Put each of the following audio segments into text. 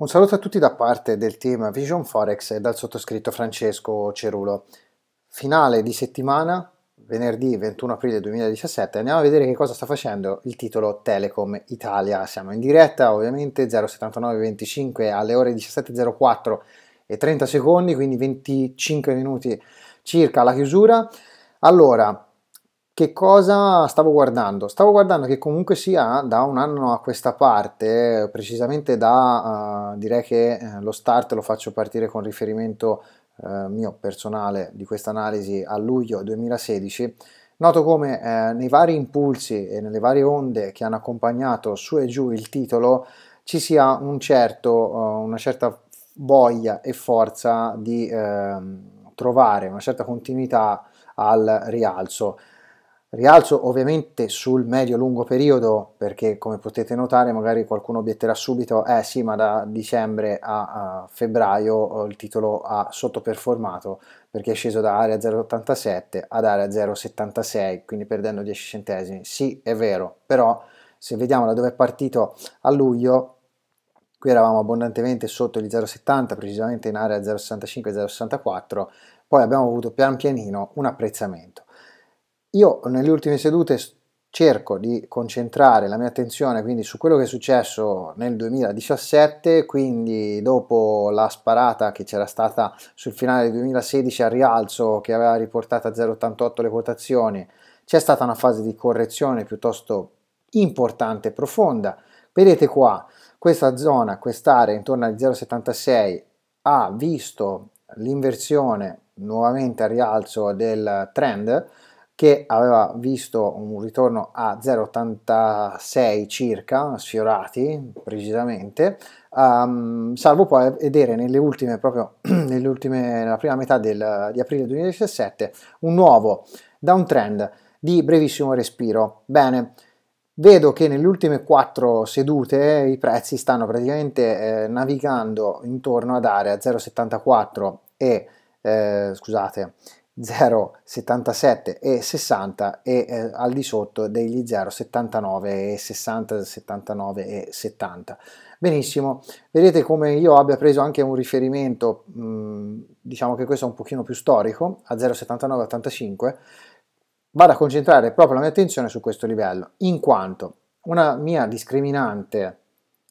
Un saluto a tutti da parte del team Vision Forex e dal sottoscritto Francesco Cerulo. Finale di settimana, venerdì 21 aprile 2017, andiamo a vedere che cosa sta facendo il titolo Telecom Italia. Siamo in diretta ovviamente 079.25 alle ore 17.04 e 30 secondi, quindi 25 minuti circa alla chiusura. Allora, che cosa stavo guardando? Stavo guardando che comunque sia da un anno a questa parte, precisamente da uh, direi che eh, lo start lo faccio partire con riferimento uh, mio personale di questa analisi a luglio 2016, noto come eh, nei vari impulsi e nelle varie onde che hanno accompagnato su e giù il titolo ci sia un certo, uh, una certa voglia e forza di eh, trovare una certa continuità al rialzo. Rialzo ovviamente sul medio-lungo periodo perché come potete notare magari qualcuno obietterà subito eh sì ma da dicembre a, a febbraio eh, il titolo ha sottoperformato perché è sceso da area 0,87 ad area 0,76 quindi perdendo 10 centesimi. Sì è vero però se vediamo da dove è partito a luglio qui eravamo abbondantemente sotto gli 0,70 precisamente in area 0,65-0,64 poi abbiamo avuto pian pianino un apprezzamento io nelle ultime sedute cerco di concentrare la mia attenzione quindi su quello che è successo nel 2017, quindi dopo la sparata che c'era stata sul finale del 2016 al rialzo che aveva riportato a 0,88 le quotazioni, c'è stata una fase di correzione piuttosto importante e profonda. Vedete qua, questa zona, quest'area intorno al 0,76 ha visto l'inversione nuovamente al rialzo del trend, che aveva visto un ritorno a 0,86 circa, sfiorati precisamente, um, salvo poi vedere nelle ultime, proprio nelle ultime, nella prima metà del, di aprile 2017, un nuovo downtrend di brevissimo respiro. Bene, vedo che nelle ultime quattro sedute i prezzi stanno praticamente eh, navigando intorno ad area 0,74 e, eh, scusate, 0,77 e 60 e eh, al di sotto degli 0,79 e 60, 79 e 70. Benissimo, vedete come io abbia preso anche un riferimento, mh, mm, diciamo che questo è un pochino più storico, a 0,79,85, vado a concentrare proprio la mia attenzione su questo livello, in quanto una mia discriminante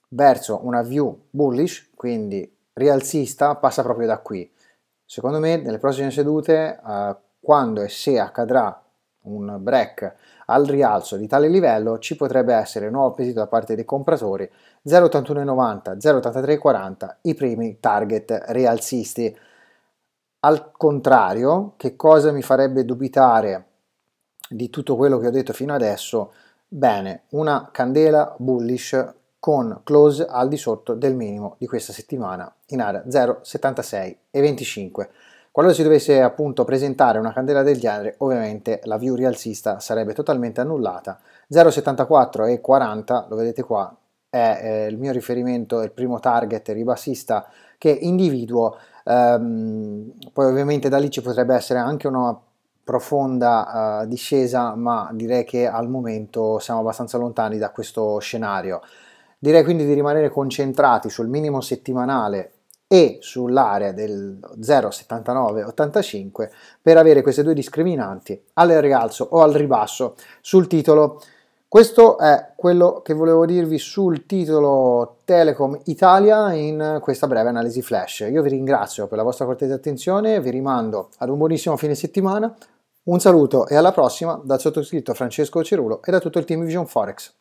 verso una view bullish, quindi rialzista, passa proprio da qui Secondo me nelle prossime sedute, eh, quando e se accadrà un break al rialzo di tale livello, ci potrebbe essere un nuovo appetito da parte dei compratori 0,81,90, 0,83,40, i primi target rialzisti. Al contrario, che cosa mi farebbe dubitare di tutto quello che ho detto fino adesso? Bene, una candela bullish con close al di sotto del minimo di questa settimana in area 0,76 e 25. Qualora si dovesse appunto presentare una candela del genere, ovviamente la view rialzista sarebbe totalmente annullata. 0,74 e 40, lo vedete qua, è eh, il mio riferimento, è il primo target ribassista che individuo. Ehm, poi ovviamente da lì ci potrebbe essere anche una profonda eh, discesa, ma direi che al momento siamo abbastanza lontani da questo scenario. Direi quindi di rimanere concentrati sul minimo settimanale e sull'area del 0,7985 per avere queste due discriminanti al rialzo o al ribasso sul titolo. Questo è quello che volevo dirvi sul titolo Telecom Italia in questa breve analisi flash. Io vi ringrazio per la vostra cortese attenzione, vi rimando ad un buonissimo fine settimana, un saluto e alla prossima dal sottoscritto Francesco Cerulo e da tutto il team Vision Forex.